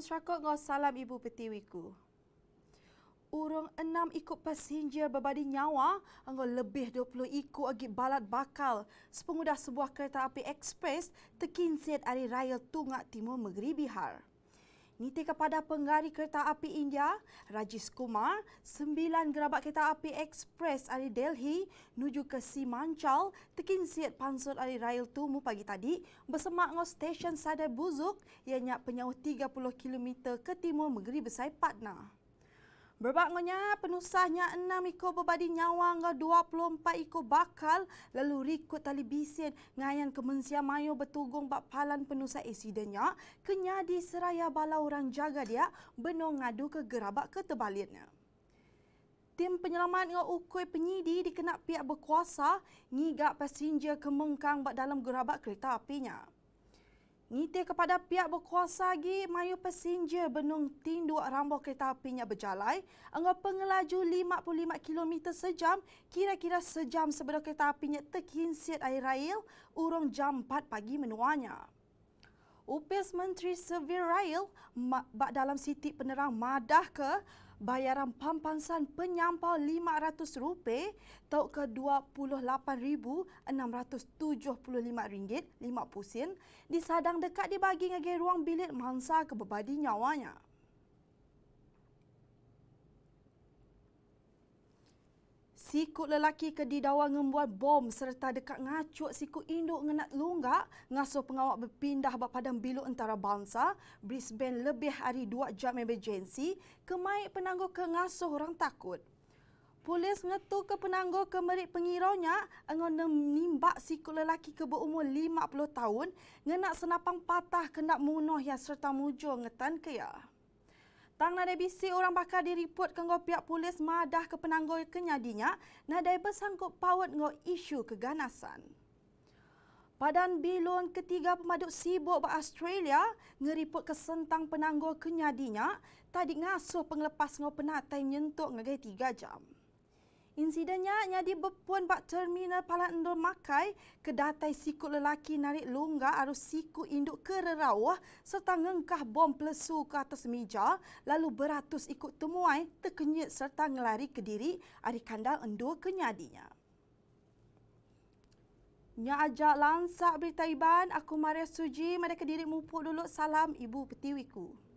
syakot ngau salam ibu petiwiku. Urung enam ikut pasinjer berbadi nyawa, anggo lebih 20 ikut agi balat bakal sepengudah sebuah kereta api ekspres tekin set hari raya Tungak Timur Negeri Bihar. Niti kepada penggari kereta api India, Rajis Kumar, sembilan gerabak kereta api ekspres dari Delhi menuju ke Simancal, tekin siat pansur dari Rail Tumu pagi tadi bersemak dengan stesen Sadar Buzuk yang penyauh 30 km ke timur negeri Besai Patna. Berbak ngonya penusahnya enam iko berbadi nyawa ngah dua puluh empat iko bakal lalu rikut tali bisen ngayan kemensia mayo betugong bak palan penusah esidenya kenyadi seraya bala orang jaga dia benong ngadu ke gerabak ke terbalitnya. Tim penyelamat ngah ukui penyidi dikenak pihak berkuasa ngigak pasinja kemengkang bak dalam gerabak kereta apinya. Nitih kepada pihak berkuasa lagi, mayu pesinja benung tinduk rambut kereta apinya berjalan. Anggap pengelaju 55 km sejam, kira-kira sejam sebelum kereta apinya terkinsit air rail, urung jam 4 pagi menuanya. Upis Menteri Severe Rail, bak dalam siti penerang madah ke, bayaran pampansan penyampau RM500 tau ke RM28,675.50 disadang dekat dibagi dengan ruang bilik mangsa ke nyawanya. sikut lelaki ke di dawa ngembuat bom serta dekat ngacuk sikut induk ngenat lunggak ngaso pengawak berpindah bak padang bilu antara bangsa Brisbane lebih hari dua jam emergency kemai penangguh ke ngaso orang takut Polis ngetu ke penangguh ke merik pengirawnya dengan menimbak sikut lelaki ke berumur 50 tahun ngenak senapang patah kena munuh ya serta mujur ngetan ke ya. Tang nadai bisik orang pakar diriput kenggo pihak polis madah ke penanggoy kenyadinya nadai bersangkut paut ngok isu keganasan. Padan bilun ketiga pemaduk sibuk ba Australia ngeriput kesentang penanggoy kenyadinya tadi ngasuh penglepas ngok penatai nyentuk ngagai tiga jam. Insidennya nyadi di bepun bak terminal Pala Endol Makai ke datai sikut lelaki narik lungga arus siku induk ke rerawah serta ngengkah bom pelesu ke atas meja lalu beratus ikut temuai terkenyit serta ngelari ke diri arik kandal endul ke nyadinya. Nya ajak lansak berita iban, aku Maria Suji, mereka diri mupuk dulu salam ibu petiwiku.